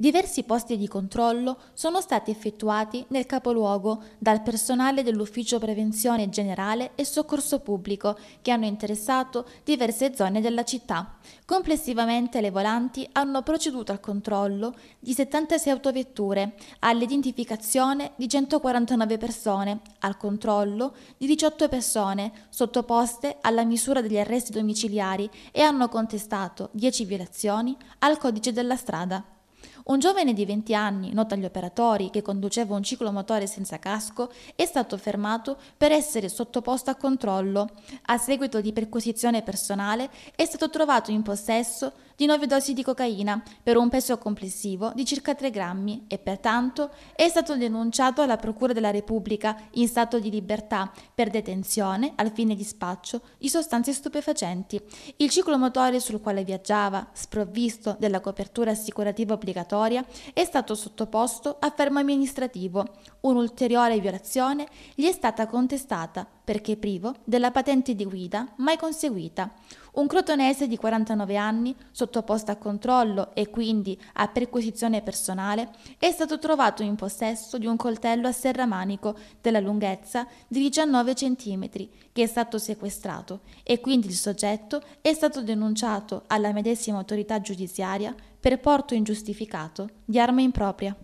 Diversi posti di controllo sono stati effettuati nel capoluogo dal personale dell'Ufficio Prevenzione Generale e Soccorso Pubblico che hanno interessato diverse zone della città. Complessivamente le volanti hanno proceduto al controllo di 76 autovetture, all'identificazione di 149 persone, al controllo di 18 persone sottoposte alla misura degli arresti domiciliari e hanno contestato 10 violazioni al codice della strada. Un giovane di 20 anni, noto agli operatori, che conduceva un ciclomotore senza casco, è stato fermato per essere sottoposto a controllo. A seguito di perquisizione personale è stato trovato in possesso di 9 dosi di cocaina per un peso complessivo di circa 3 grammi e pertanto è stato denunciato alla Procura della Repubblica in stato di libertà per detenzione al fine di spaccio di sostanze stupefacenti. Il ciclomotore sul quale viaggiava, sprovvisto della copertura assicurativa obbligatoria, è stato sottoposto a fermo amministrativo. Un'ulteriore violazione gli è stata contestata perché privo della patente di guida mai conseguita. Un crotonese di 49 anni, sottoposto a controllo e quindi a perquisizione personale, è stato trovato in possesso di un coltello a serramanico della lunghezza di 19 cm che è stato sequestrato e quindi il soggetto è stato denunciato alla medesima autorità giudiziaria per porto ingiustificato di arma impropria.